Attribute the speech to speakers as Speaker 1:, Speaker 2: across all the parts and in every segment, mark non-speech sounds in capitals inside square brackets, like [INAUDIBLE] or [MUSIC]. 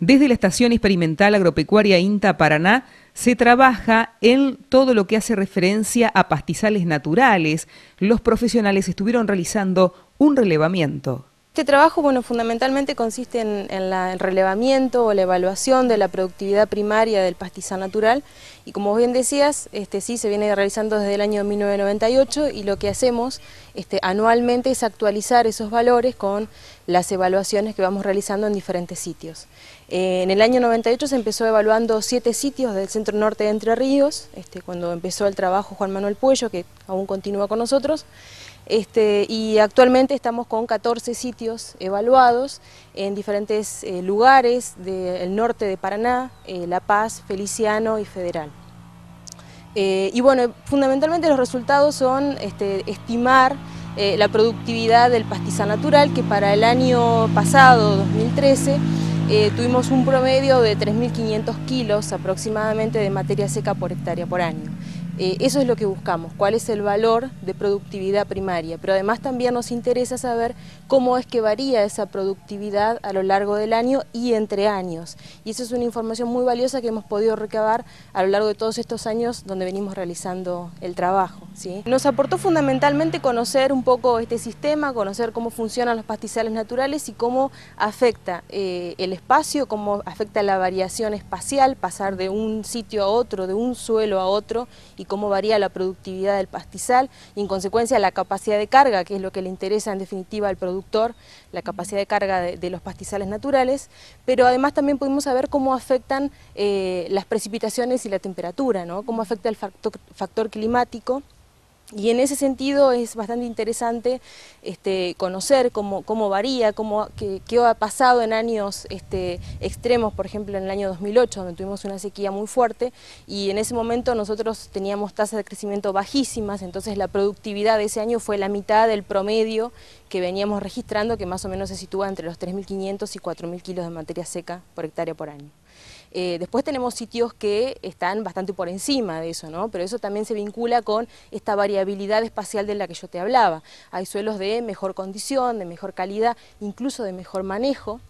Speaker 1: Desde la Estación Experimental Agropecuaria INTA Paraná se trabaja en todo lo que hace referencia a pastizales naturales. Los profesionales estuvieron realizando un relevamiento. Este trabajo, bueno, fundamentalmente consiste en, el relevamiento o la evaluación de la productividad primaria del pastizal natural y como bien decías, este, sí, se viene realizando desde el año 1998 y lo que hacemos este, anualmente es actualizar esos valores con las evaluaciones que vamos realizando en diferentes sitios. Eh, en el año 98 se empezó evaluando siete sitios del centro norte de Entre Ríos, este, cuando empezó el trabajo Juan Manuel Puello, que aún continúa con nosotros, este, y actualmente estamos con 14 sitios evaluados en diferentes eh, lugares del norte de Paraná, eh, La Paz, Feliciano y Federal. Eh, y bueno, fundamentalmente los resultados son este, estimar la productividad del pastizal natural, que para el año pasado, 2013, tuvimos un promedio de 3.500 kilos aproximadamente de materia seca por hectárea por año. Eh, eso es lo que buscamos, cuál es el valor de productividad primaria, pero además también nos interesa saber cómo es que varía esa productividad a lo largo del año y entre años. Y eso es una información muy valiosa que hemos podido recabar a lo largo de todos estos años donde venimos realizando el trabajo. Nos aportó fundamentalmente conocer un poco este sistema, conocer cómo funcionan los pastizales naturales y cómo afecta eh, el espacio, cómo afecta la variación espacial, pasar de un sitio a otro, de un suelo a otro y cómo varía la productividad del pastizal y en consecuencia la capacidad de carga, que es lo que le interesa en definitiva al productor, la capacidad de carga de, los pastizales naturales, pero además también pudimos saber cómo afectan eh, las precipitaciones y la temperatura, ¿no? cómo afecta el factor climático y en ese sentido es bastante interesante este, conocer cómo, varía, cómo, qué, ha pasado en años este, extremos, por ejemplo en el año 2008, donde tuvimos una sequía muy fuerte, y en ese momento nosotros teníamos tasas de crecimiento bajísimas, entonces la productividad de ese año fue la mitad del promedio que veníamos registrando, que más o menos se sitúa entre los 3.500 y 4.000 kilos de materia seca por hectárea por año. Eh, después tenemos sitios que están bastante por encima de eso, ¿no? pero eso también se vincula con esta variabilidad espacial de la que yo te hablaba. Hay suelos de mejor condición, de mejor calidad, incluso de mejor manejo.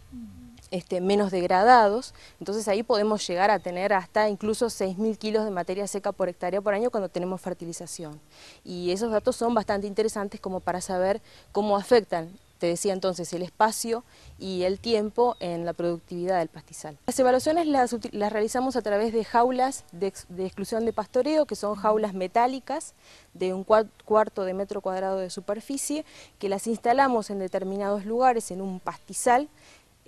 Speaker 1: Este, menos degradados, entonces ahí podemos llegar a tener hasta incluso 6.000 kilos de materia seca por hectárea por año cuando tenemos fertilización. Y esos datos son bastante interesantes como para saber cómo afectan te decía entonces, el espacio y el tiempo en la productividad del pastizal. Las evaluaciones las, realizamos a través de jaulas de, exclusión de pastoreo, que son jaulas metálicas de un cuarto de metro cuadrado de superficie, que las instalamos en determinados lugares, en un pastizal,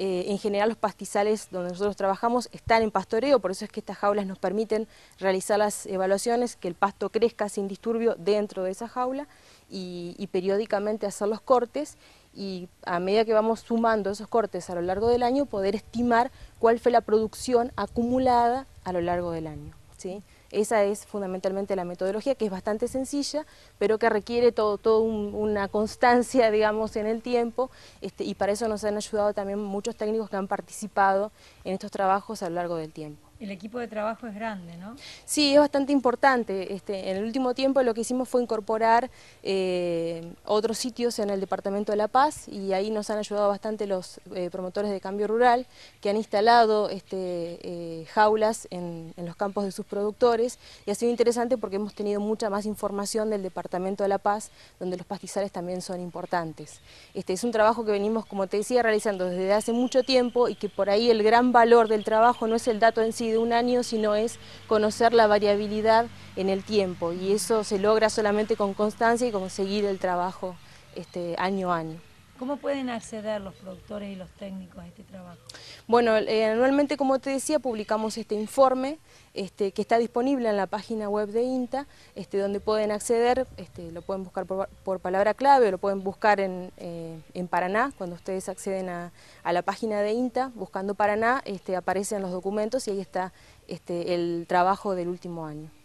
Speaker 1: eh, en general los pastizales donde nosotros trabajamos están en pastoreo, por eso es que estas jaulas nos permiten realizar las evaluaciones, que el pasto crezca sin disturbio dentro de esa jaula y, y periódicamente hacer los cortes y a medida que vamos sumando esos cortes a lo largo del año, poder estimar cuál fue la producción acumulada a lo largo del año. ¿sí? Esa es fundamentalmente la metodología, que es bastante sencilla, pero que requiere toda una constancia, [LAUGHS] digamos, en el tiempo, este, y para eso nos han ayudado también muchos técnicos que han participado en estos trabajos a lo largo del tiempo. El equipo de trabajo es grande, ¿no? Sí, es bastante importante. Este, en el último tiempo lo que hicimos fue incorporar eh, otros sitios en el Departamento de La Paz y ahí nos han ayudado bastante los eh, promotores de cambio rural que han instalado este, eh, jaulas en, en, los campos de sus productores y ha sido interesante porque hemos tenido mucha más información del Departamento de La Paz donde los pastizales también son importantes. Este, es un trabajo que venimos, como te decía, realizando desde hace mucho tiempo y que por ahí el gran valor del trabajo no es el dato en sí, de un año, sino es conocer la variabilidad en el tiempo y eso se logra solamente con constancia y con seguir el trabajo este, año a año. ¿Cómo pueden acceder los productores y los técnicos a este trabajo? Bueno, eh, anualmente, como te decía, publicamos este informe este, que está disponible en la página web de INTA, este, donde pueden acceder, este, lo pueden buscar por, palabra clave, o lo pueden buscar eh, en, Paraná, cuando ustedes acceden a, a, la página de INTA, buscando Paraná, este, aparecen los documentos y ahí está el trabajo del último año.